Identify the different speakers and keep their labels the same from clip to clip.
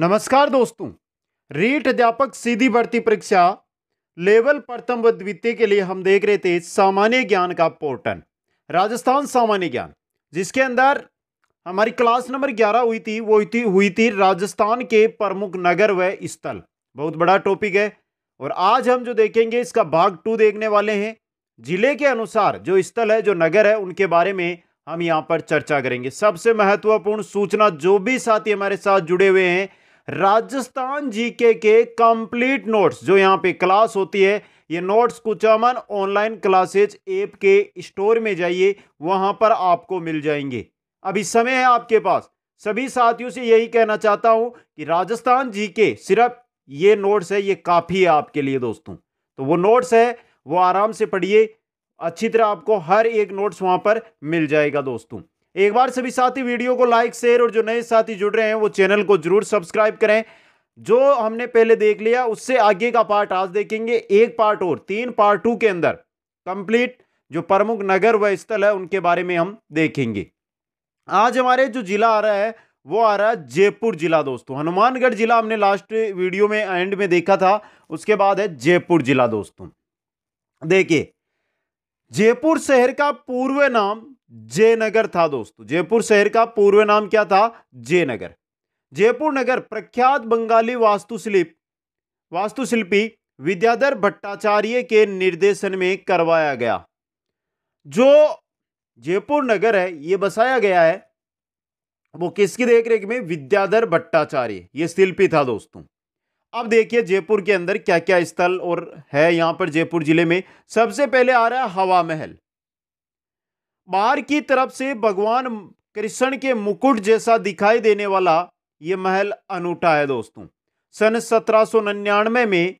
Speaker 1: नमस्कार दोस्तों रीट अध्यापक सीधी भर्ती परीक्षा लेवल प्रथम व द्वितीय के लिए हम देख रहे थे सामान्य ज्ञान का पोर्टल राजस्थान सामान्य ज्ञान जिसके अंदर हमारी क्लास नंबर 11 हुई थी वो थी हुई थी राजस्थान के प्रमुख नगर व स्थल बहुत बड़ा टॉपिक है और आज हम जो देखेंगे इसका भाग टू देखने वाले हैं जिले के अनुसार जो स्थल है जो नगर है उनके बारे में हम यहाँ पर चर्चा करेंगे सबसे महत्वपूर्ण सूचना जो भी साथी हमारे साथ जुड़े हुए हैं राजस्थान जीके के कंप्लीट नोट्स जो यहाँ पे क्लास होती है ये नोट्स कुछ अमन ऑनलाइन क्लासेज ऐप के स्टोर में जाइए वहाँ पर आपको मिल जाएंगे अभी समय है आपके पास सभी साथियों से यही कहना चाहता हूँ कि राजस्थान जी के सिर्फ ये नोट्स है ये काफ़ी है आपके लिए दोस्तों तो वो नोट्स है वो आराम से पढ़िए अच्छी तरह आपको हर एक नोट्स वहाँ पर मिल जाएगा दोस्तों एक बार सभी साथी वीडियो को लाइक शेयर और जो नए साथी जुड़ रहे हैं वो चैनल को जरूर सब्सक्राइब करें जो हमने पहले देख लिया उससे आगे का पार्ट आज देखेंगे एक पार्ट और तीन पार्ट टू के अंदर कंप्लीट जो प्रमुख नगर व स्थल है उनके बारे में हम देखेंगे आज हमारे जो जिला आ रहा है वो आ रहा है जयपुर जिला दोस्तों हनुमानगढ़ जिला हमने लास्ट वीडियो में एंड में देखा था उसके बाद है जयपुर जिला दोस्तों देखिए जयपुर शहर का पूर्व नाम जयनगर था दोस्तों जयपुर शहर का पूर्व नाम क्या था जयनगर जयपुर नगर प्रख्यात बंगाली वास्तुशिल्प वास्तुशिल्पी विद्याधर भट्टाचार्य के निर्देशन में करवाया गया जो जयपुर नगर है ये बसाया गया है वो किसकी देखरेख में विद्याधर भट्टाचार्य ये शिल्पी था दोस्तों अब देखिए जयपुर के अंदर क्या क्या स्थल और है यहाँ पर जयपुर जिले में सबसे पहले आ रहा है हवा महल बाहर की तरफ से भगवान कृष्ण के मुकुट जैसा दिखाई देने वाला ये महल अनूठा है दोस्तों सन सत्रह में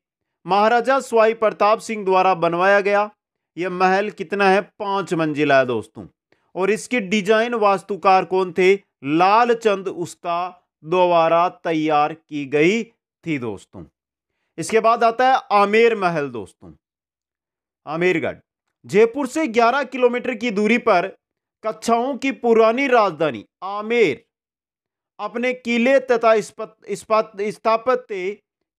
Speaker 1: महाराजा स्वाई प्रताप सिंह द्वारा बनवाया गया यह महल कितना है पांच मंजिला है दोस्तों और इसके डिजाइन वास्तुकार कौन थे लाल चंद उसका दोबारा तैयार की गई थी दोस्तों इसके बाद आता है आमेर महल दोस्तों आमेरगढ़ जयपुर से 11 किलोमीटर की दूरी पर कच्छाओं की पुरानी राजधानी आमेर अपने किले तथा स्थापत्य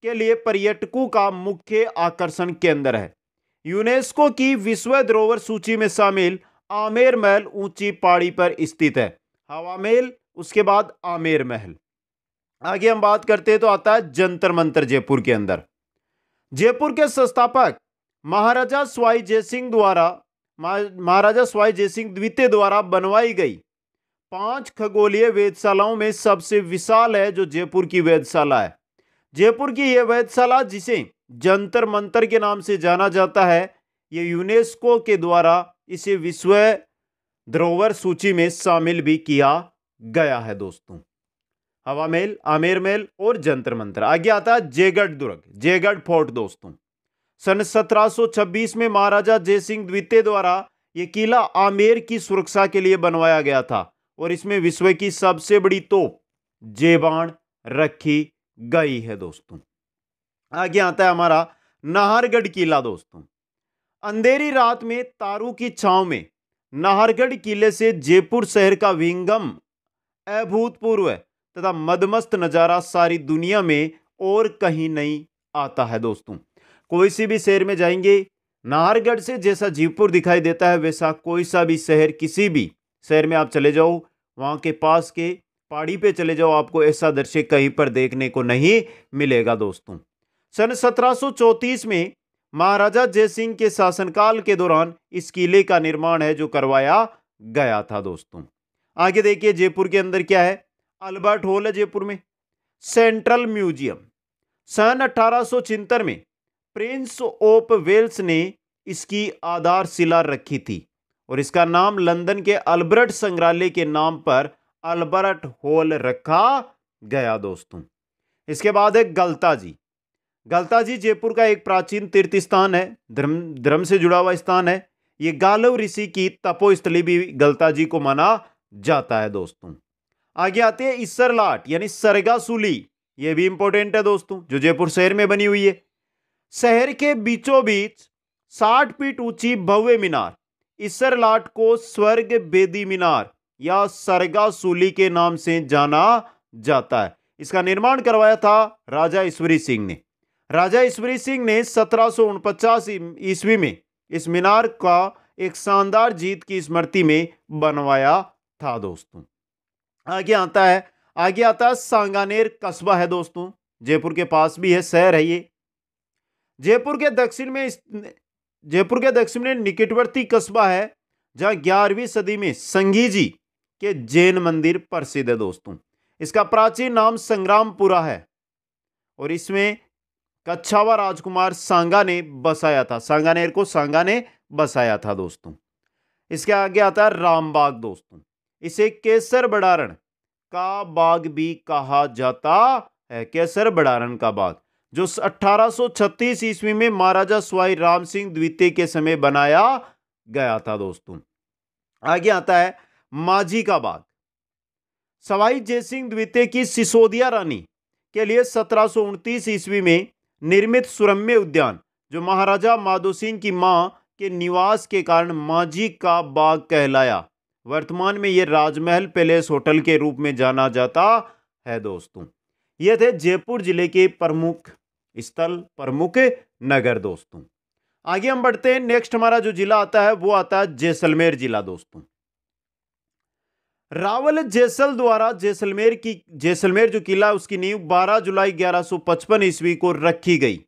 Speaker 1: के लिए पर्यटकों का मुख्य आकर्षण केंद्र है यूनेस्को की विश्व धरोवर सूची में शामिल आमेर महल ऊंची पहाड़ी पर स्थित है हवा महल उसके बाद आमेर महल आगे हम बात करते हैं तो आता है जंतर मंतर जयपुर के अंदर जयपुर के संस्थापक महाराजा स्वाई जयसिंह द्वारा महाराजा स्वाई जयसिंह द्वितीय द्वारा बनवाई गई पांच खगोलीय वेदशालाओं में सबसे विशाल है जो जयपुर की वेदशाला है जयपुर की यह वेदशाला जिसे जंतर मंतर के नाम से जाना जाता है ये यूनेस्को के द्वारा इसे विश्व धरोवर सूची में शामिल भी किया गया है दोस्तों हवा महल आमेर महल और जंतर मंतर आगे आता है जयगढ़ दुर्ग जयगढ़ फोर्ट दोस्तों सन 1726 में महाराजा जय सिंह द्वितीय द्वारा ये किला आमेर की सुरक्षा के लिए बनवाया गया था और इसमें विश्व की सबसे बड़ी तोप जेबाण रखी गई है दोस्तों आगे आता है हमारा नाहरगढ़ किला दोस्तों अंधेरी रात में तारू की छाव में नाहरगढ़ किले से जयपुर शहर का विंगम अभूतपूर्व तथा मदमस्त नज़ारा सारी दुनिया में और कहीं नहीं आता है दोस्तों कोई सी भी शहर में जाएंगे नाहरगढ़ से जैसा जीवपुर दिखाई देता है वैसा कोई सा भी शहर किसी भी शहर में आप चले जाओ वहाँ के पास के पहाड़ी पे चले जाओ आपको ऐसा दृश्य कहीं पर देखने को नहीं मिलेगा दोस्तों सन सत्रह में महाराजा जय सिंह के शासनकाल के दौरान इस किले का निर्माण है जो करवाया गया था दोस्तों आगे देखिए जयपुर के अंदर क्या है अल्बर्ट हॉल है जयपुर में सेंट्रल म्यूजियम सन अठारह में प्रिंस ऑफ वेल्स ने इसकी आधारशिला रखी थी और इसका नाम लंदन के अल्बर्ट संग्रहालय के नाम पर अल्बर्ट हॉल रखा गया दोस्तों इसके बाद है गलता जी गलता जी जयपुर का एक प्राचीन तीर्थ स्थान है धर्म धर्म से जुड़ा हुआ स्थान है ये गालव ऋषि की तपोस्थली भी गलता जी को माना जाता है दोस्तों आगे आते हैं इसरलाट यानी सरगासूली ये भी इंपॉर्टेंट है दोस्तों जो जयपुर शहर में बनी हुई है शहर के बीचों बीच साठ फीट ऊंची भव्य मीनार इसरलाट को स्वर्ग बेदी मीनार या सरगासूली के नाम से जाना जाता है इसका निर्माण करवाया था राजा ईश्वरी सिंह ने राजा ईश्वरी सिंह ने सत्रह ईस्वी में इस मीनार का एक शानदार जीत की स्मृति में बनवाया था दोस्तों आगे आता है आगे आता है सांगानेर कस्बा है दोस्तों जयपुर के पास भी है शहर है ये जयपुर के दक्षिण में जयपुर के दक्षिण में निकटवर्ती कस्बा है जहाँ ग्यारहवीं सदी में संगी जी के जैन मंदिर प्रसिद्ध है दोस्तों इसका प्राचीन नाम संग्रामपुरा है और इसमें कच्छावा राजकुमार सांगा ने बसाया था सांगानेर को सांगा ने बसाया था दोस्तों इसके आगे आता है रामबाग दोस्तों इसे केसर बड़ारण का बाग भी कहा जाता है केसर बड़ारण का बाग जो 1836 ईस्वी में महाराजा स्वाई राम सिंह द्वितीय के समय बनाया गया था दोस्तों आगे आता है माझी का बाग सवाई जय सिंह द्वितीय की सिसोदिया रानी के लिए सत्रह ईस्वी में निर्मित सुरम्य उद्यान जो महाराजा माधो सिंह की मां के निवास के कारण माझी का बाग कहलाया वर्तमान में यह राजमहल पैलेस होटल के रूप में जाना जाता है दोस्तों ये थे जयपुर जिले के प्रमुख स्थल प्रमुख नगर दोस्तों आगे हम बढ़ते हैं नेक्स्ट हमारा जो जिला आता है वो आता है जैसलमेर जिला दोस्तों रावल जैसल द्वारा जैसलमेर की जैसलमेर जो किला उसकी नींव 12 जुलाई 1155 ईस्वी को रखी गई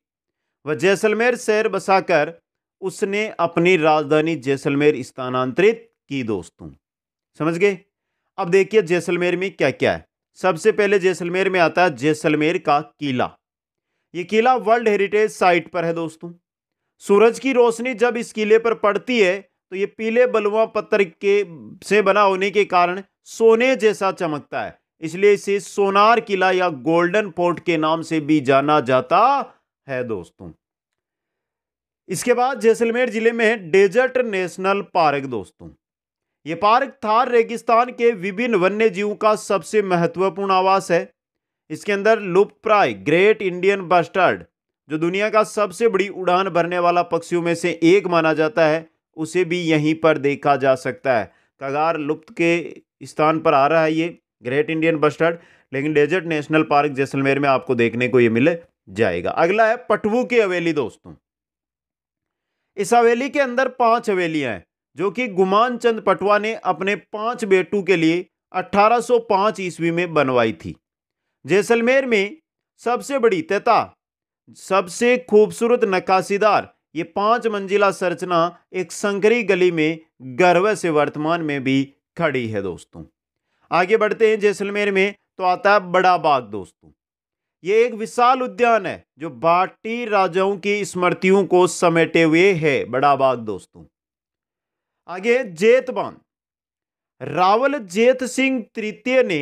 Speaker 1: वह जैसलमेर शहर बसाकर उसने अपनी राजधानी जैसलमेर स्थानांतरित की दोस्तों समझ गए अब देखिए जैसलमेर में क्या क्या है सबसे पहले जैसलमेर में आता है जैसलमेर का किला ये किला वर्ल्ड हेरिटेज साइट पर है दोस्तों सूरज की रोशनी जब इस किले पर पड़ती है तो ये पीले बलुआ पत्थर के से बना होने के कारण सोने जैसा चमकता है इसलिए इसे सोनार किला या गोल्डन पोर्ट के नाम से भी जाना जाता है दोस्तों इसके बाद जैसलमेर जिले में है डेजर्ट नेशनल पार्क दोस्तों ये पार्क थार रेगिस्तान के विभिन्न वन्य जीवों का सबसे महत्वपूर्ण आवास है इसके अंदर प्राय ग्रेट इंडियन बस्टर्ड जो दुनिया का सबसे बड़ी उड़ान भरने वाला पक्षियों में से एक माना जाता है उसे भी यहीं पर देखा जा सकता है कगार लुप्त के स्थान पर आ रहा है ये ग्रेट इंडियन बस्टर्ड लेकिन डेजर्ट नेशनल पार्क जैसलमेर में आपको देखने को ये मिल जाएगा अगला है पटवू की हवेली दोस्तों इस हवेली के अंदर पांच हवेलियां हैं जो कि गुमान चंद पटवा ने अपने पांच बेटू के लिए 1805 ईस्वी में बनवाई थी जैसलमेर में सबसे बड़ी तेता सबसे खूबसूरत नक्काशीदार ये पांच मंजिला संरचना एक संकरी गली में गर्व से वर्तमान में भी खड़ी है दोस्तों आगे बढ़ते हैं जैसलमेर में तो आता है बड़ा बाग दोस्तों ये एक विशाल उद्यान है जो भाटी राजाओं की स्मृतियों को समेटे हुए है बड़ा बाग दोस्तों आगे जेत बांध रावल जेत सिंह तृतीय ने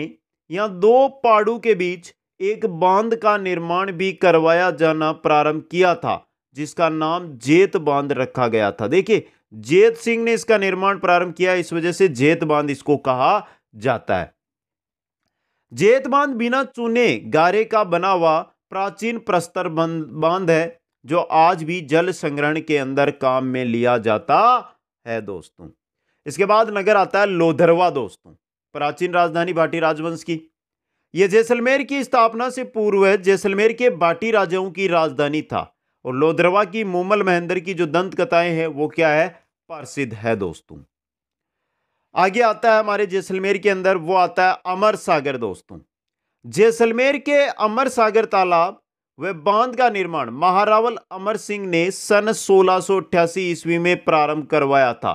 Speaker 1: या दो पाड़ू के बीच एक बांध का निर्माण भी करवाया जाना प्रारंभ किया था जिसका नाम जेत बांध रखा गया था देखिए जेत सिंह ने इसका निर्माण प्रारंभ किया इस वजह से जेत बांध इसको कहा जाता है जेत बांध बिना चुने गारे का बना हुआ प्राचीन प्रस्तर बांध है जो आज भी जल संग्रहण के अंदर काम में लिया जाता है दोस्तों इसके बाद नगर आता है लोधरवा दोस्तों प्राचीन राजधानी भाटी राजवंश की यह जैसलमेर की स्थापना से पूर्व जैसलमेर के भाटी राजाओं की राजधानी था और लोधरवा की मोमल महेंद्र की जो दंत कथाएं हैं वो क्या है प्रसिद्ध है दोस्तों आगे आता है हमारे जैसलमेर के अंदर वो आता है अमर सागर दोस्तों जैसलमेर के अमर सागर तालाब व बांध का निर्माण महारावल अमर सिंह ने सन सोलह ईस्वी में प्रारंभ करवाया था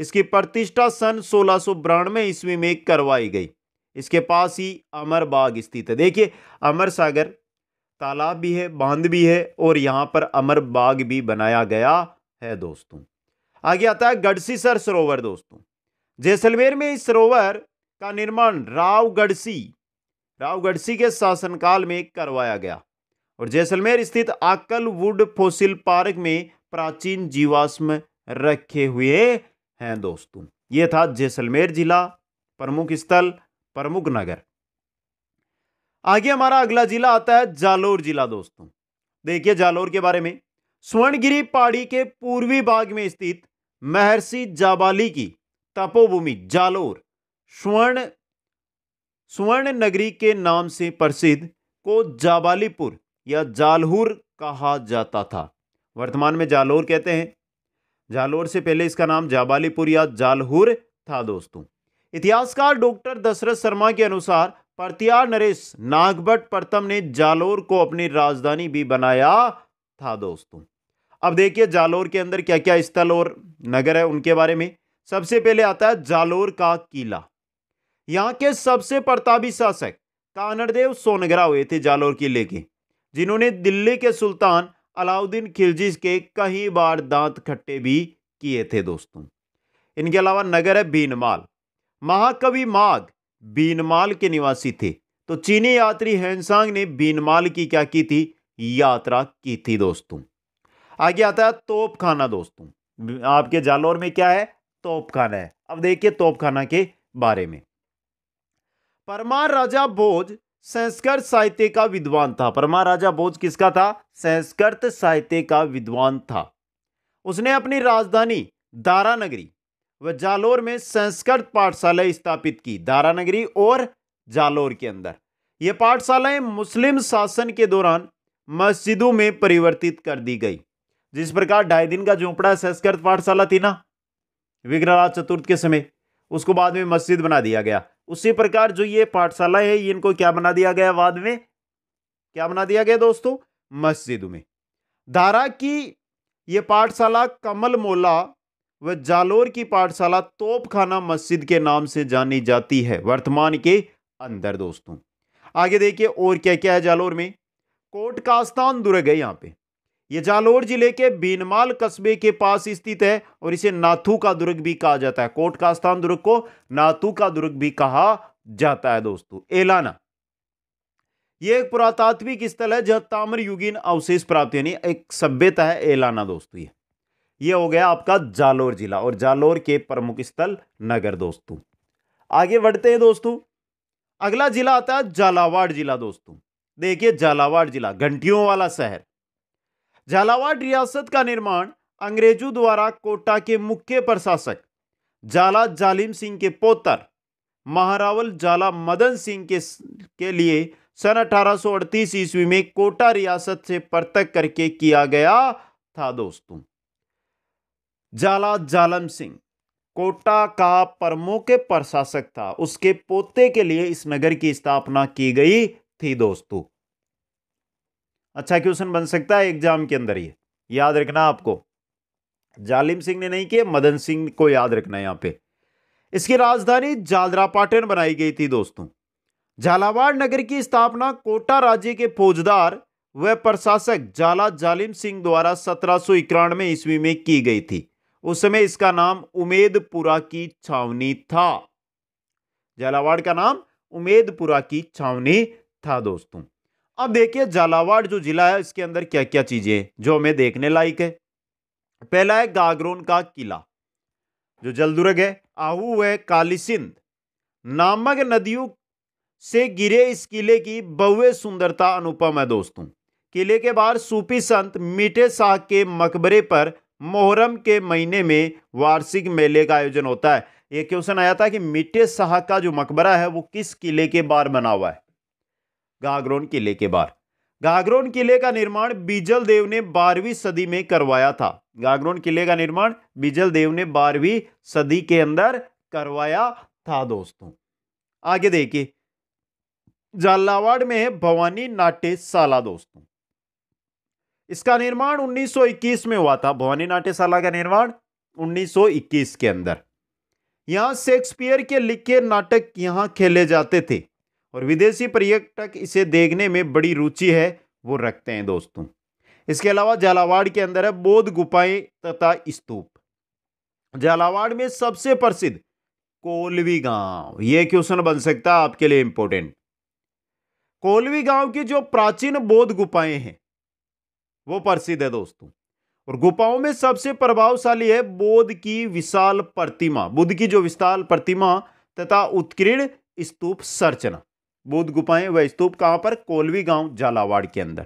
Speaker 1: इसकी प्रतिष्ठा सन सोलह सौ बानवे ईस्वी में करवाई गई इसके पास ही अमर बाग स्थित है देखिए अमर सागर तालाब भी है बांध भी है और यहाँ पर अमर बाग भी बनाया गया है दोस्तों आगे आता है गढ़सीसर सरोवर दोस्तों जैसलमेर में इस सरोवर का निर्माण राव गढ़सी राव गढ़सी के शासनकाल में करवाया गया और जैसलमेर स्थित आकल वुड फोसिल पार्क में प्राचीन जीवाश्म रखे हुए हैं दोस्तों ये था जैसलमेर जिला प्रमुख स्थल प्रमुख नगर आगे हमारा अगला जिला आता है जालोर जिला दोस्तों देखिए जालोर के बारे में स्वर्णगिरी पहाड़ी के पूर्वी भाग में स्थित महर्षि जाबाली की तपोभूमि जालोर स्वर्ण स्वर्ण नगरी के नाम से प्रसिद्ध को जाबालीपुर या जालहूर कहा जाता था वर्तमान में जालोर कहते हैं जालोर से पहले इसका नाम जाबालीपुर या जालहुर था दोस्तों इतिहासकार डॉक्टर दशरथ शर्मा के अनुसार परतियार नरेश नागभट प्रथम ने जालोर को अपनी राजधानी भी बनाया था दोस्तों अब देखिए जालोर के अंदर क्या क्या स्थल और नगर है उनके बारे में सबसे पहले आता है जालोर का किला यहाँ के सबसे प्रतापी शासक कानड़देव सोनगरा हुए थे जालोर किले के जिन्होंने दिल्ली के सुल्तान अलाउद्दीन खिलजी के कई बार दांत खट्टे भी किए थे दोस्तों इनके अलावा नगर है बीनमाल महाकवि माग बीनमाल के निवासी थे तो चीनी यात्री हैंसांग ने बीनमाल की क्या की थी यात्रा की थी दोस्तों आगे आता है तोपखाना दोस्तों आपके जालौर में क्या है तोपखाना है अब देखिए तोपखाना के बारे में परमार राजा भोज संस्कृत साहित्य का विद्वान था परमा राजा भोज किसका था संस्कृत साहित्य का विद्वान था उसने अपनी राजधानी दारानगरी व जालोर में संस्कृत पाठशाला स्थापित की दारानगरी और जालोर के अंदर ये पाठशालाएं मुस्लिम शासन के दौरान मस्जिदों में परिवर्तित कर दी गई जिस प्रकार ढाई दिन का झोंपड़ा संस्कृत पाठशाला थी ना विग्रहराज चतुर्थ के समय उसको बाद में मस्जिद बना दिया गया उसी प्रकार जो ये पाठशाला है ये इनको क्या बना दिया गया बाद में क्या बना दिया गया दोस्तों मस्जिद में धारा की ये पाठशाला कमल मोला व जालोर की पाठशाला तोपखाना मस्जिद के नाम से जानी जाती है वर्तमान के अंदर दोस्तों आगे देखिए और क्या क्या है जालोर में कोट कास्तान दुर्ग है यहाँ पे ये जालोर जिले के बीनमाल कस्बे के पास स्थित है और इसे नाथू का दुर्ग भी कहा जाता है कोट का स्थान दुर्ग को नाथू का दुर्ग भी कहा जाता है दोस्तों एलाना ये एक पुरातात्विक स्थल है जहां ताम्र युगीन अवशेष प्राप्त यानी एक सभ्यता है एलाना दोस्तों ये ये हो गया आपका जालोर जिला और जालोर के प्रमुख स्थल नगर दोस्तों आगे बढ़ते हैं दोस्तों अगला जिला आता है झालावाड़ जिला दोस्तों देखिए झालावाड़ जिला घंटियों वाला शहर झालावाड़ रियासत का निर्माण अंग्रेजों द्वारा कोटा के मुख्य प्रशासक जाला जालिम सिंह के पोतर महारावल जाला मदन सिंह के के लिए सन 1838 ईस्वी में कोटा रियासत से परतक करके किया गया था दोस्तों जाला जालम सिंह कोटा का प्रमुख प्रशासक था उसके पोते के लिए इस नगर की स्थापना की गई थी दोस्तों अच्छा क्वेश्चन बन सकता है एग्जाम के अंदर ये याद रखना आपको जालिम सिंह ने नहीं किया मदन सिंह को याद रखना यहाँ पे इसकी राजधानी जालरापाटन बनाई गई थी दोस्तों झालावाड़ नगर की स्थापना कोटा राज्य के फौजदार व प्रशासक जाला जालिम सिंह द्वारा सत्रह सौ इक्यानवे ईस्वी में की गई थी उस समय इसका नाम उमेदपुरा की छावनी था झालावाड़ का नाम उमेदपुरा की छावनी था दोस्तों अब देखिए झालावाड़ जो जिला है इसके अंदर क्या क्या चीज़ें जो हमें देखने लायक है पहला है गागरोन का किला जो जलदुर्ग है आहू है कालीसिंध नामक नदियों से गिरे इस किले की बहुए सुंदरता अनुपम है दोस्तों किले के बाहर सूफी संत मीठे शाह के मकबरे पर मोहरम के महीने में वार्षिक मेले का आयोजन होता है ये क्वेश्चन आया था कि मीठे शाह का जो मकबरा है वो किस किले के बाहर बना हुआ है गागरोन किले के बाहर गागरोन किले का निर्माण बीजल देव ने बारहवीं सदी में करवाया था गागरोन किले का निर्माण बीजल देव ने बारहवीं सदी के अंदर करवाया था दोस्तों आगे देखिए झालावाड़ में है भवानी नाट्यशाला दोस्तों इसका निर्माण 1921 में हुआ था भवानी नाट्यशाला का निर्माण 1921 के अंदर यहां शेक्सपियर के लिखे नाटक यहां खेले जाते थे और विदेशी पर्यटक इसे देखने में बड़ी रुचि है वो रखते हैं दोस्तों इसके अलावा झालावाड़ के अंदर है बौद्ध गुफाएं तथा स्तूप झालावाड़ में सबसे प्रसिद्ध कोलवी गांव ये क्वेश्चन बन सकता है आपके लिए इंपॉर्टेंट कोलवी गांव की जो प्राचीन बौद्ध गुफाएं हैं वो प्रसिद्ध है दोस्तों और गुफाओं में सबसे प्रभावशाली है बोध की विशाल प्रतिमा बुद्ध की जो विशाल प्रतिमा तथा उत्कीर्ण स्तूप संरचना बोध गुफाएं व स्तूप कहाँ पर कोलवी गांव झालावाड़ के अंदर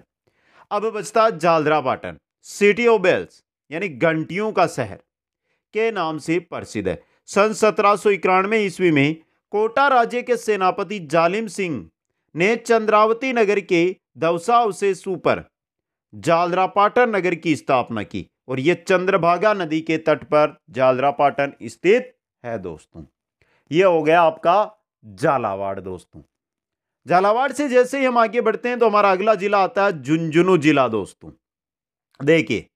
Speaker 1: अब बचता Jhalra Patan city of bells यानी घंटियों का शहर के नाम से प्रसिद्ध है सन सत्रह सौ इक्यानवे ईस्वी में कोटा राज्य के सेनापति जालिम सिंह ने चंद्रावती नगर के दवसा अवशेष ऊपर जालरापाटन नगर की स्थापना की और यह चंद्रभागा नदी के तट पर जालरापाटन स्थित है दोस्तों यह हो गया आपका झालावाड़ दोस्तों झालावाड़ से जैसे ही हम आगे बढ़ते हैं तो हमारा अगला जिला आता है झुंझुनू जिला दोस्तों देखिए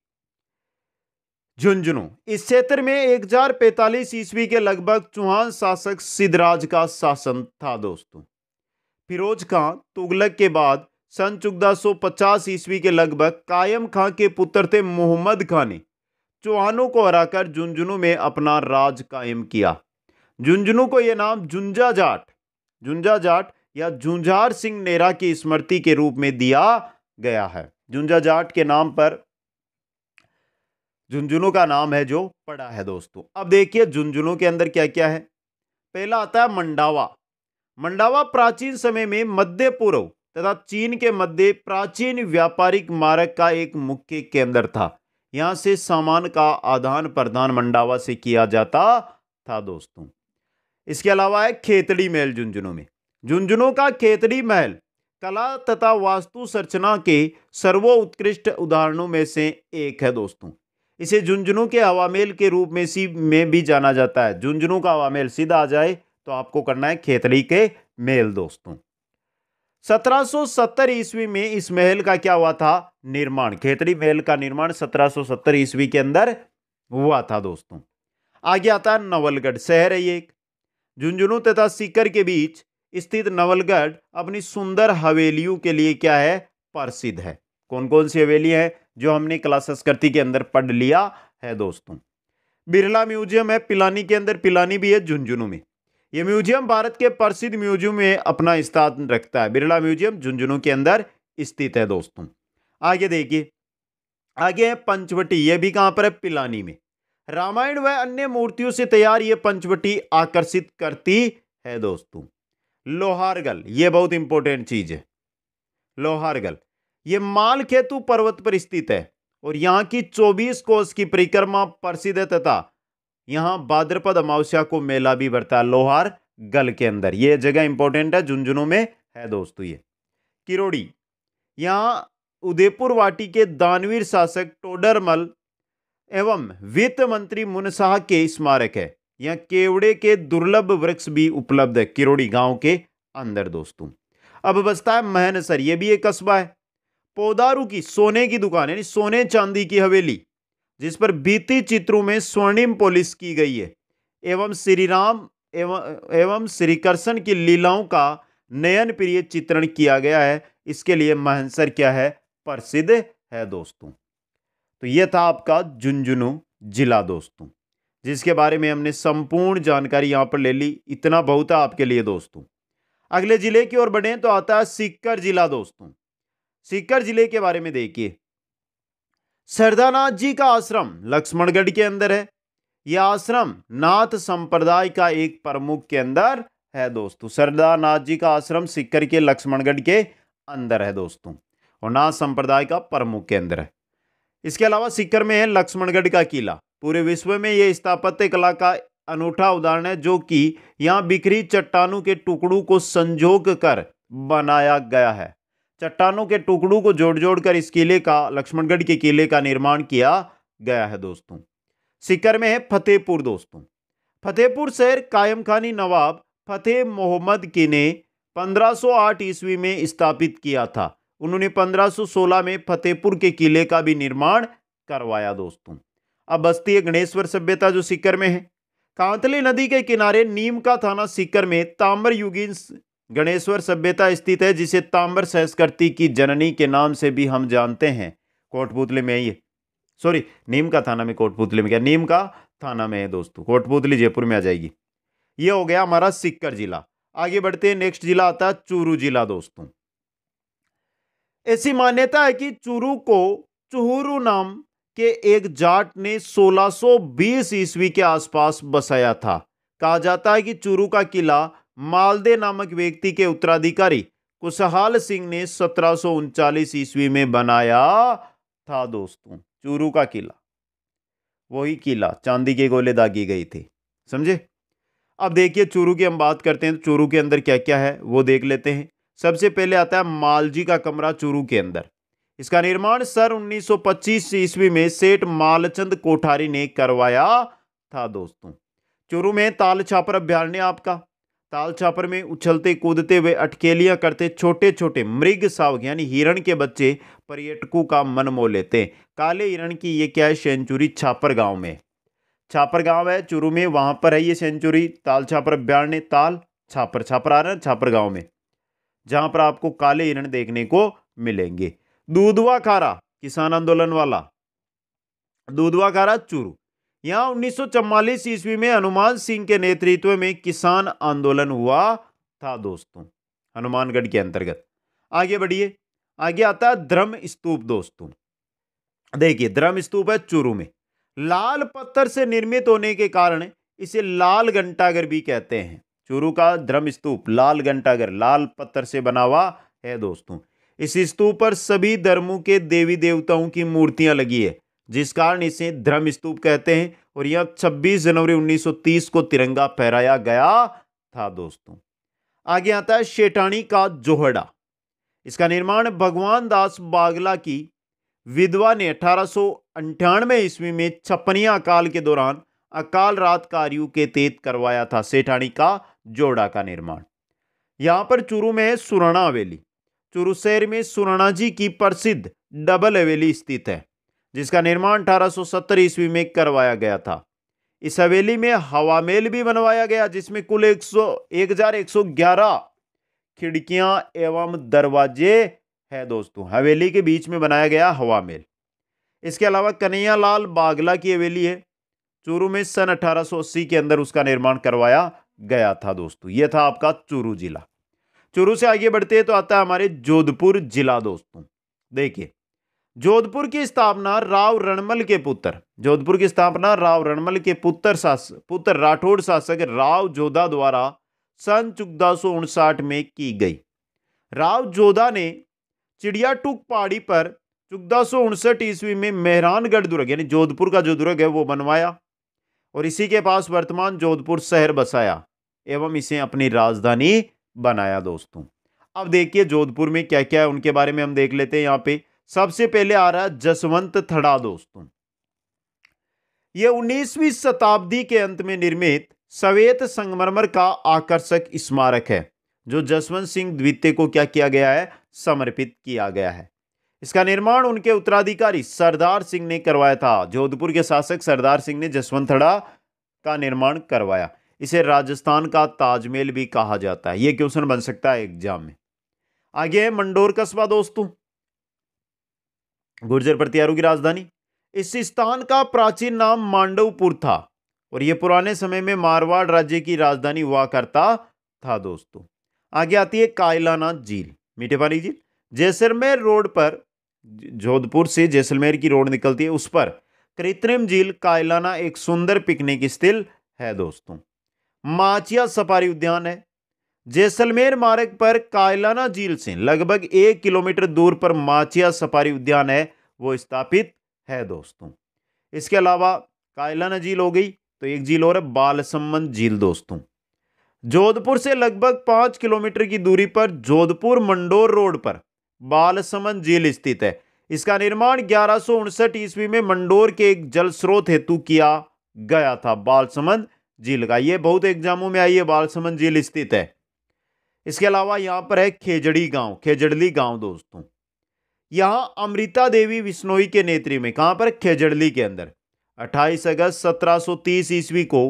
Speaker 1: झुंझुनू इस क्षेत्र में एक हजार पैतालीस ईस्वी के लगभग चौहान शासक सिद्धराज का शासन था दोस्तों फिरोज खां तुगलक के बाद सन चौदह सौ पचास ईस्वी के लगभग कायम खां के पुत्र थे मोहम्मद खां ने चौहानों को हराकर झुंझुनू में अपना राज कायम किया झुंझुनू को यह नाम झुंझा जाट झुंझा जाट या झुंझार सिंह नेहरा की स्मृति के रूप में दिया गया है झुंझा जाट के नाम पर झुंझुनू का नाम है जो पड़ा है दोस्तों अब देखिए झुंझुनू के अंदर क्या क्या है पहला आता है मंडावा मंडावा प्राचीन समय में मध्य पूर्व तथा चीन के मध्य प्राचीन व्यापारिक मार्ग का एक मुख्य केंद्र था यहां से सामान का आदान प्रदान मंडावा से किया जाता था दोस्तों इसके अलावा है खेतड़ी मेल झुंझुनू में झुंझुनू का खेतरी महल कला तथा वास्तु संरचना के सर्वोत्कृष्ट उदाहरणों में से एक है दोस्तों इसे झुंझुनू के हवामेल के रूप में सी में भी जाना जाता है झुंझुनू का हवामेल सीधा आ जाए तो आपको करना है खेतरी के मेल दोस्तों 1770 ईस्वी में इस महल का क्या हुआ था निर्माण खेतरी महल का निर्माण 1770 ईस्वी के अंदर हुआ था दोस्तों आगे आता है नवलगढ़ शहर है ये झुंझुनू तथा सीकर के बीच स्थित नवलगढ़ अपनी सुंदर हवेलियों के लिए क्या है प्रसिद्ध है कौन कौन सी हवेली है जो हमने कला संस्कृति के अंदर पढ़ लिया है दोस्तों बिरला म्यूजियम है पिलानी के अंदर पिलानी भी है झुंझुनू में यह म्यूजियम भारत के प्रसिद्ध म्यूजियम में अपना स्थान रखता है बिरला म्यूजियम झुंझुनू के अंदर स्थित है दोस्तों आगे देखिए आगे है पंचवटी ये भी कहां पर है पिलानी में रामायण व अन्य मूर्तियों से तैयार ये पंचवटी आकर्षित करती है दोस्तों लोहारगल ये बहुत इंपॉर्टेंट चीज है लोहारगल ये माल केतु पर्वत पर स्थित है और यहाँ की 24 कोस की परिक्रमा प्रसिद्ध है तथा यहाँ भाद्रपद अमावस्या को मेला भी बढ़ता है लोहार गल के अंदर ये जगह इंपॉर्टेंट है झुंझुनू में है दोस्तों ये किरोड़ी यहाँ उदयपुर वाटी के दानवीर शासक टोडरमल एवं वित्त मंत्री मुनसाह के स्मारक है या केवड़े के दुर्लभ वृक्ष भी उपलब्ध है किरोड़ी गांव के अंदर दोस्तों अब बसता है महनसर यह भी एक कस्बा है पौधारू की सोने की दुकान यानी सोने चांदी की हवेली जिस पर बीती चित्रों में स्वर्णिम पोलिस की गई है एवं श्री राम एवं एवं श्री कृष्ण की लीलाओं का नयन प्रिय चित्रण किया गया है इसके लिए महनसर क्या है प्रसिद्ध है दोस्तों तो यह था आपका झुंझुनू जिला दोस्तों जिसके बारे में हमने संपूर्ण जानकारी यहाँ पर ले ली इतना बहुत है आपके लिए दोस्तों अगले ज़िले की ओर बढ़ें तो आता है सीकर जिला दोस्तों सीकर जिले के बारे में देखिए सरदानाथ जी का आश्रम लक्ष्मणगढ़ के अंदर है यह आश्रम नाथ संप्रदाय का एक प्रमुख के अंदर है दोस्तों सरदानाथ जी का आश्रम सिक्कर के लक्ष्मणगढ़ के अंदर है दोस्तों और नाथ संप्रदाय का प्रमुख के अंदर है इसके अलावा सिक्कर में है लक्ष्मणगढ़ का किला पूरे विश्व में ये स्थापत्य कला का अनूठा उदाहरण है जो कि यहाँ बिखरी चट्टानों के टुकड़ों को संजोग कर बनाया गया है चट्टानों के टुकड़ों को जोड़ जोड़ कर इस किले का लक्ष्मणगढ़ के किले का निर्माण किया गया है दोस्तों सिकर में है फतेहपुर दोस्तों फतेहपुर शहर कायम खानी नवाब फतेह मोहम्मद के ने 1508 ईस्वी में स्थापित किया था उन्होंने 1516 में फतेहपुर के किले का भी निर्माण करवाया दोस्तों अब बसती है गणेश्वर सभ्यता जो सीकर में है कांतली नदी के किनारे नीम का थाना सीकर में ताम्र युगीन गणेश्वर सभ्यता स्थित है जिसे ताम्र संस्कृति की जननी के नाम से भी हम जानते हैं कोटपुतले में ये सॉरी नीम का थाना में कोटपुतले में क्या नीम का थाना में है दोस्तों कोटपुतली जयपुर में आ जाएगी ये हो गया हमारा सिक्कर जिला आगे बढ़ते हैं नेक्स्ट जिला आता है चूरू जिला दोस्तों ऐसी मान्यता है कि चूरू को चुहरू नाम के एक जाट ने 1620 ईस्वी के आसपास बसाया था कहा जाता है कि चूरू का किला मालदे नामक व्यक्ति के उत्तराधिकारी कुशहाल सिंह ने सत्रह ईस्वी में बनाया था दोस्तों चूरू का किला वही किला चांदी के गोले दागी गई थी समझे अब देखिए चूरू की हम बात करते हैं तो चूरू के अंदर क्या क्या है वो देख लेते हैं सबसे पहले आता है मालजी का कमरा चूरू के अंदर इसका निर्माण सर 1925 ईस्वी में सेठ मालचंद कोठारी ने करवाया था दोस्तों चुरू में ताल छापर अभ्यारण्य आपका ताल छापर में उछलते कूदते हुए अटकेलियां करते छोटे छोटे मृग सावग यानी हिरण के बच्चे पर्यटकों का मन मोह लेते हैं काले हिरण की ये क्या है सेंचुरी छापर गांव में छापर गांव है चुरू में वहां पर है ये सेंचुरी ताल छापर अभ्यारण्य ताल छापर छापर आ रहा है छापर गाँव में जहाँ पर आपको काले हिरण देखने को मिलेंगे दूधवा खारा किसान आंदोलन वाला दूधवा खारा चूरू यहाँ 1944 ईस्वी में हनुमान सिंह के नेतृत्व में किसान आंदोलन हुआ था दोस्तों हनुमानगढ़ के अंतर्गत आगे बढ़िए आगे आता है धर्म स्तूप दोस्तों देखिए धर्म स्तूप है चूरू में लाल पत्थर से निर्मित होने के कारण इसे लाल घंटागर भी कहते हैं चूरू का धर्म स्तूप लाल घंटागर लाल पत्थर से बना हुआ है दोस्तों इस स्तूप पर सभी धर्मों के देवी देवताओं की मूर्तियां लगी है जिस कारण इसे धर्म स्तूप कहते हैं और यह 26 जनवरी 1930 को तिरंगा फहराया गया था दोस्तों आगे आता है शेठानी का जोहड़ा इसका निर्माण भगवान दास बागला की विधवा ने अठारह ईस्वी में छप्पनिया अकाल के दौरान अकाल रात कार्यों के तेत करवाया था सेठानी का जोड़ा का निर्माण यहाँ पर चूरू में सुरणा हवेली चुरुशहर में जी की प्रसिद्ध डबल हवेली स्थित है जिसका निर्माण 1870 ईस्वी में करवाया गया था इस हवेली में हवा मेल भी बनवाया गया जिसमें कुल एक सौ एक हजार एक सौ ग्यारह खिड़कियां एवं दरवाजे है दोस्तों हवेली के बीच में बनाया गया हवा मेल इसके अलावा कन्हैयालाल बागला की हवेली है चूरू में सन 1880 के अंदर उसका निर्माण करवाया गया था दोस्तों यह था आपका चूरू जिला चुरू से आगे बढ़ते हैं तो आता है हमारे जोधपुर जिला दोस्तों देखिए जोधपुर की स्थापना राव रणमल के पुत्र जोधपुर की स्थापना राव रणमल के पुत्र शासक पुत्र राठौड़ शासक राव जोधा द्वारा सन चौदह में की गई राव जोधा ने चिड़िया टुक पहाड़ी पर चौदह ईस्वी में मेहरानगढ़ दुर्ग यानी जोधपुर का जो दुर्ग है वो बनवाया और इसी के पास वर्तमान जोधपुर शहर बसाया एवं इसे अपनी राजधानी बनाया दोस्तों अब देखिए जोधपुर में क्या क्या है उनके बारे में हम देख लेते हैं यहाँ पे सबसे पहले आ रहा है जसवंत थड़ा दोस्तों ये 19वीं शताब्दी के अंत में निर्मित सवेत संगमरमर का आकर्षक स्मारक है जो जसवंत सिंह द्वितीय को क्या किया गया है समर्पित किया गया है इसका निर्माण उनके उत्तराधिकारी सरदार सिंह ने करवाया था जोधपुर के शासक सरदार सिंह ने जसवंत थड़ा का निर्माण करवाया इसे राजस्थान का ताजमहल भी कहा जाता है ये क्वेश्चन बन सकता है एग्जाम में आगे है मंडोर कस्बा दोस्तों गुर्जर प्रत्यारू की राजधानी इस स्थान का प्राचीन नाम मांडवपुर था और यह पुराने समय में मारवाड़ राज्य की राजधानी हुआ करता था दोस्तों आगे आती है कायलाना झील मीठे पानी झील जैसलमेर रोड पर जोधपुर से जैसलमेर की रोड निकलती है उस पर कृत्रिम झील कायलाना एक सुंदर पिकनिक स्थल है दोस्तों माचिया सफारी उद्यान है जैसलमेर मार्ग पर कायलाना झील से लगभग एक किलोमीटर दूर पर माचिया सफारी उद्यान है वो स्थापित है दोस्तों इसके अलावा कायलाना झील हो गई तो एक झील और है बालसम्मन झील दोस्तों जोधपुर से लगभग पाँच किलोमीटर की दूरी पर जोधपुर मंडोर रोड पर बालसमन झील स्थित है इसका निर्माण ग्यारह ईस्वी में मंडोर के एक जल स्रोत हेतु किया गया था बालसमंद झील का ये बहुत एग्जामों में आई है बालसमन झील स्थित है इसके अलावा यहाँ पर है खेजड़ी गांव खेजड़ली गांव दोस्तों यहाँ अमृता देवी विश्नोई के नेत्री में कहाँ पर खेजड़ली के अंदर 28 अगस्त सत्रह ईस्वी को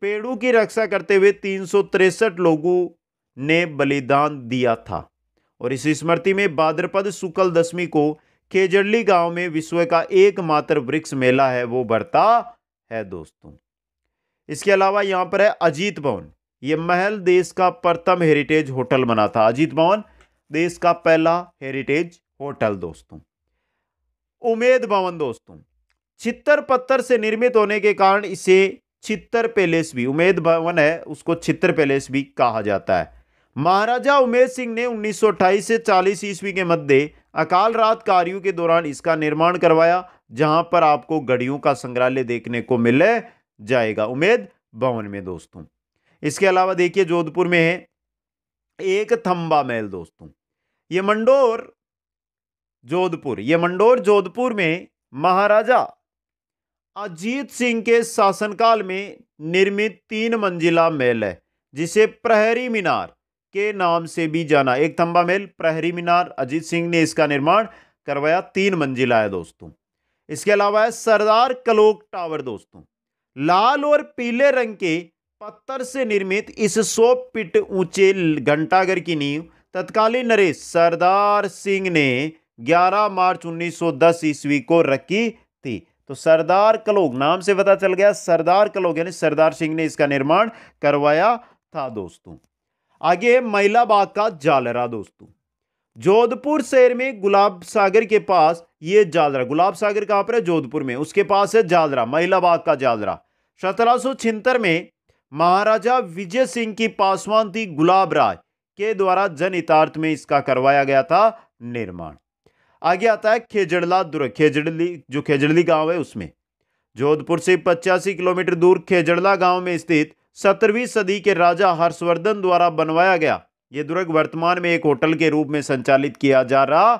Speaker 1: पेड़ों की रक्षा करते हुए तीन लोगों ने बलिदान दिया था और इस स्मृति में भाद्रपद शुक्ल दशमी को खेजड़ली गांव में विश्व का एकमात्र वृक्ष मेला है वो बढ़ता है दोस्तों इसके अलावा यहाँ पर है अजीत भवन ये महल देश का प्रथम हेरिटेज होटल बना था अजीत भवन देश का पहला हेरिटेज होटल दोस्तों उमेद भवन दोस्तों चित्तर पत्थर से निर्मित होने के कारण इसे चित्तर पैलेस भी उमेद भवन है उसको चित्तर पैलेस भी कहा जाता है महाराजा उमेद सिंह ने 1928 से 40 ईस्वी के मध्य अकाल रात कार्यों के दौरान इसका निर्माण करवाया जहां पर आपको घड़ियों का संग्रहालय देखने को मिले जाएगा उम्मीद भवन में दोस्तों इसके अलावा देखिए जोधपुर में है एक थम्बा महल दोस्तों ये मंडोर जोधपुर ये मंडोर जोधपुर में महाराजा अजीत सिंह के शासनकाल में निर्मित तीन मंजिला महल है जिसे प्रहरी मीनार के नाम से भी जाना एक थम्बा महल प्रहरी मीनार अजीत सिंह ने इसका निर्माण करवाया तीन मंजिला है दोस्तों इसके अलावा है सरदार कलोक टावर दोस्तों लाल और पीले रंग के पत्थर से निर्मित इस सौ फीट ऊंचे घंटाघर की नींव तत्कालीन नरेश सरदार सिंह ने 11 मार्च 1910 ईस्वी को रखी थी तो सरदार कलोग नाम से पता चल गया सरदार कलोग यानी सरदार सिंह ने इसका निर्माण करवाया था दोस्तों आगे महिला बाग का जालरा दोस्तों जोधपुर शहर में गुलाब सागर के पास ये जालरा गुलाब सागर कहाँ पर है जोधपुर में उसके पास है जालरा महिलाबाग का जालरा सत्रह में महाराजा विजय सिंह की पासवान थी गुलाब राय के द्वारा जनहितार्थ में इसका करवाया गया था निर्माण आगे आता है खेजड़ला दुर्ग खेजड़ली जो खेजड़ली गांव है उसमें जोधपुर से पचासी किलोमीटर दूर खेजड़ला गांव में स्थित सत्रहवीं सदी के राजा हर्षवर्धन द्वारा बनवाया गया ये दुर्ग वर्तमान में एक होटल के रूप में संचालित किया जा रहा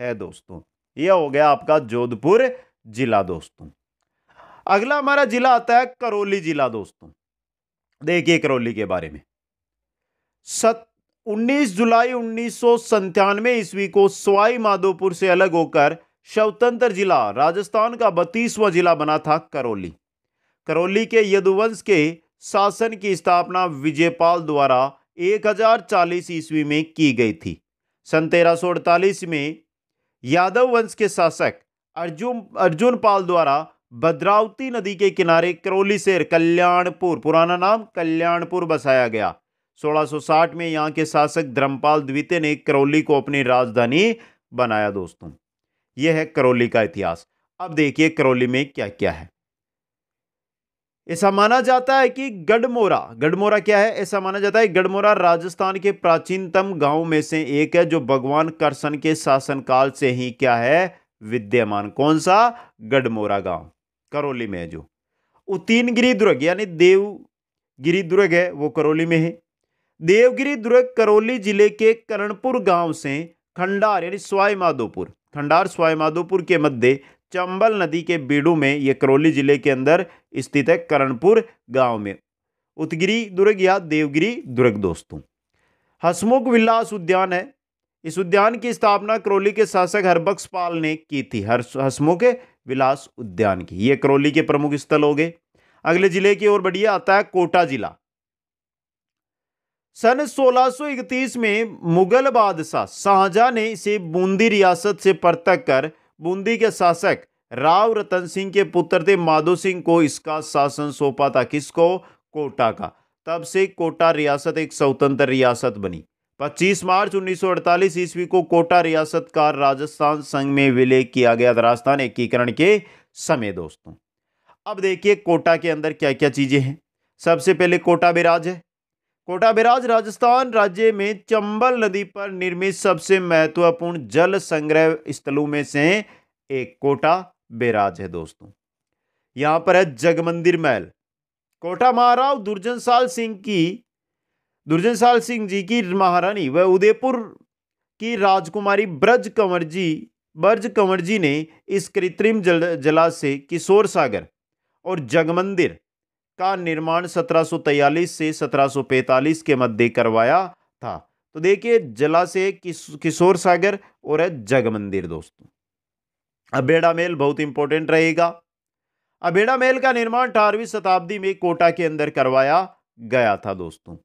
Speaker 1: है दोस्तों यह हो गया आपका जोधपुर जिला दोस्तों अगला हमारा जिला आता है करौली जिला दोस्तों देखिए करौली के बारे में सत 19 जुलाई उन्नीस सौ ईस्वी को सवाई माधोपुर से अलग होकर स्वतंत्र जिला राजस्थान का बत्तीसवां जिला बना था करौली करौली के यदुवंश के शासन की स्थापना विजयपाल द्वारा एक हजार चालीस ईस्वी में की गई थी सन तेरह सौ अड़तालीस में यादव वंश के शासक अर्जुन अर्जुन पाल द्वारा भद्रावती नदी के किनारे करौली शेर कल्याणपुर पुराना नाम कल्याणपुर बसाया गया 1660 में यहाँ के शासक धर्मपाल द्वितीय ने करौली को अपनी राजधानी बनाया दोस्तों यह है करौली का इतिहास अब देखिए करौली में क्या क्या है ऐसा माना जाता है कि गढ़मोरा गढ़मोरा क्या है ऐसा माना जाता है गढ़मोरा राजस्थान के प्राचीनतम गांव में से एक है जो भगवान करसन के शासनकाल से ही क्या है विद्यमान कौन सा गढ़मोरा गांव करौली में है जो गिरी दुर्ग यानी देवगिरी दुर्ग है वो करौली में है देवगिरी दुर्ग करौली जिले के करणपुर गांव से खंडार यानी स्वाई माधोपुर खंडार स्वाई माधोपुर के मध्य चंबल नदी के बीडू में ये करौली जिले के अंदर स्थित है करणपुर गांव में उत्गिरी दुर्ग या देवगिरी दुर्ग दोस्तों हसमुख विलास उद्यान है इस उद्यान की स्थापना करौली के शासक हरबक्स पाल ने की थी हर हसमुख विलास उद्यान की ये करौली के प्रमुख स्थल हो गए अगले जिले की ओर बढ़िया आता है कोटा जिला सन 1631 में मुगल बादशाह शाहजहां ने इसे बूंदी रियासत से परतक कर बूंदी के शासक राव रतन सिंह के पुत्र थे माधो सिंह को इसका शासन सौंपा था किसको कोटा का तब से कोटा रियासत एक स्वतंत्र रियासत बनी 25 मार्च 1948 ईस्वी को कोटा रियासत का राजस्थान संघ में विलय किया गया था राजस्थान एकीकरण के समय दोस्तों अब देखिए कोटा के अंदर क्या क्या चीज़ें हैं सबसे पहले कोटा बिराज है कोटा बिराज राजस्थान राज्य में चंबल नदी पर निर्मित सबसे महत्वपूर्ण जल संग्रह स्थलों में से एक कोटा बेराज है दोस्तों यहाँ पर है जगमंदिर महल कोटा महाराव दुर्जन साल सिंह की दुर्जन साल सिंह जी की महारानी व उदयपुर की राजकुमारी ब्रज कंवर जी ब्रज कंवर जी ने इस कृत्रिम जल जलाशय किशोर सागर और जगमंदिर का निर्माण 1743 से 1745 के मध्य करवाया था तो देखिए जलाशय किशोर सागर और है जग मंदिर दोस्तों अबेड़ा मेल बहुत इंपॉर्टेंट रहेगा अबेड़ा मेल का निर्माण अठारहवीं शताब्दी में कोटा के अंदर करवाया गया था दोस्तों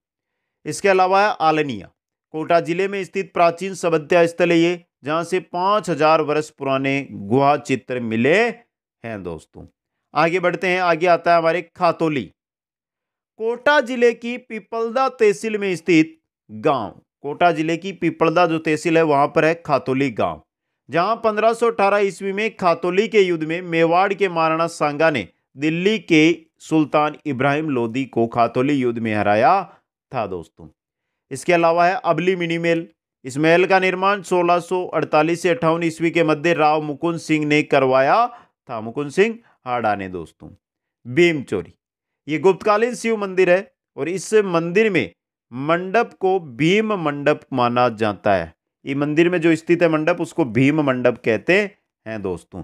Speaker 1: इसके अलावा है आलनिया कोटा जिले में स्थित प्राचीन सभ्यता स्थल है ये जहां से पांच हजार वर्ष पुराने गुहा चित्र मिले हैं दोस्तों आगे बढ़ते हैं आगे आता है हमारे खातोली कोटा जिले की पिपलदा तहसील में स्थित गांव कोटा जिले की पिपलदा जो तहसील है वहां पर है खातोली गांव जहां 1518 ईस्वी में खातोली के युद्ध में मेवाड़ के महाराणा सांगा ने दिल्ली के सुल्तान इब्राहिम लोदी को खातोली युद्ध में हराया था दोस्तों इसके अलावा है अबली मिनी मेल इस महल का निर्माण 1648 से अठावन ईस्वी के मध्य राव मुकुंद सिंह ने करवाया था मुकुंद सिंह हार्ड आने दोस्तों भीमचोरी ये गुप्तकालीन शिव मंदिर है और इस मंदिर में मंडप को भीम मंडप माना जाता है ये मंदिर में जो स्थित है मंडप उसको भीम मंडप कहते हैं दोस्तों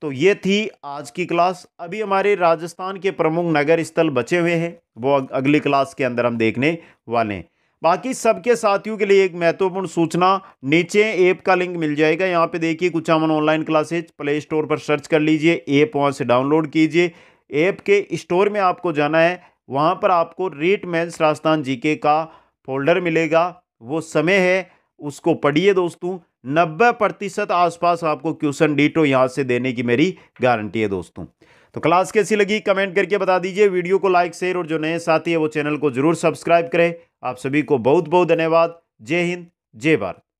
Speaker 1: तो ये थी आज की क्लास अभी हमारे राजस्थान के प्रमुख नगर स्थल बचे हुए हैं वो अगली क्लास के अंदर हम देखने वाले हैं बाकी सबके साथियों के लिए एक महत्वपूर्ण सूचना नीचे ऐप का लिंक मिल जाएगा यहाँ पे देखिए कुछ Aman online classes play store पर सर्च कर लीजिए ऐप वहाँ से डाउनलोड कीजिए ऐप के स्टोर में आपको जाना है वहाँ पर आपको रेट मैंस राजस्थान जीके का फोल्डर मिलेगा वो समय है उसको पढ़िए दोस्तों नब्बे प्रतिशत आसपास आपको क्वेश्चन डीटो यहाँ से देने की मेरी गारंटी है दोस्तों तो क्लास कैसी लगी कमेंट करके बता दीजिए वीडियो को लाइक शेयर और जो नए साथी है वो चैनल को जरूर सब्सक्राइब करें आप सभी को बहुत बहुत धन्यवाद जय हिंद जय भारत